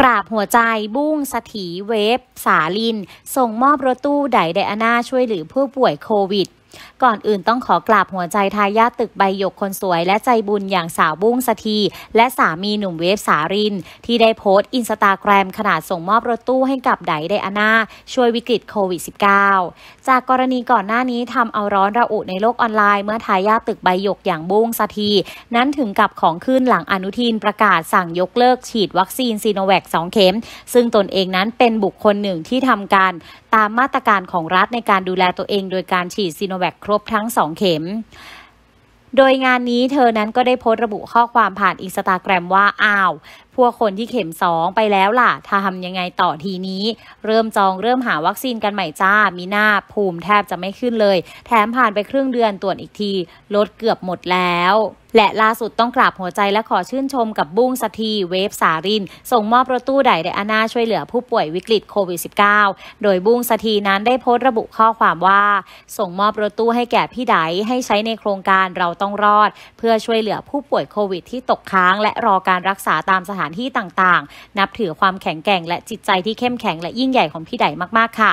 กราบหัวใจบุ้งสถี เวฟสาลินส่งมอบรถตู้ไดไดอาน่าช่วยเหลือ ผู้ ป่วยโควิดก่อนอื่นต้องขอกราบหัวใจทายาทตึกใบหยกคนสวย และใจบุญอย่างสาวบุ้งสที และสามีหนุ่มเวฟสาริน ที่ได้โพสต์อินสตาแกรมขนาดส่งมอบรถตู้ให้กับไดไดอาน่า ช่วยวิกฤตโควิด -19 จากกรณีก่อนหน้านี้ทำเอาร้อนระอุในโลกออนไลน์ เมื่อทายาทตึกใบหยกอย่างบุ้งสที นั้นถึงกับของขึ้นหลังอนุทินประกาศสั่งยกเลิก ฉีดวัคซีนซีโนแวค2เข็มซึ่งตนเองนั้นเป็นบุคคลหนึ่งที่ทำการ ตามมาตรการของรัฐในการดูแลตัวเองโดยการฉีดซีโนแวคครบทั้ง2เข็ม โดยงานนี้เธอนั้นก็ได้โพสต์ระบุข้อความผ่านอินสตาแกรมว่าอ้าวพวกคนที่เข็มสองไปแล้วล่ะ ถ้าทำยังไงต่อทีนี้ เริ่มจองเริ่มหาวัคซีนกันใหม่จ้า มีหน้าภูมิแทบจะไม่ขึ้นเลย แถมผ่านไปครึ่งเดือนตรวจอีกที ลดเกือบหมดแล้ว และล่าสุดต้องกราบหัวใจและขอชื่นชมกับบุ้งสตีเวฟสารินส่งมอบรถตู้ดไดอาน่าช่วยเหลือผู้ป่วยวิกฤตโควิด -19 โดยบุ้งสตีนั้นได้โพสต์ระบุข้อความว่า ส่งมอบรถตู้ให้แก่พี่ไดให้ใช้ในโครงการเราต้องรอดเพื่อช่วยเหลือผู้ป่วยโควิดที่ตกค้าง และรอการรักษาตามสถานานที่ต่างๆ นับถือความแข็งแกร่ง และจิตใจที่เข้มแข็งและยิ่งใหญ่ของพี่ไดมากๆค่ะ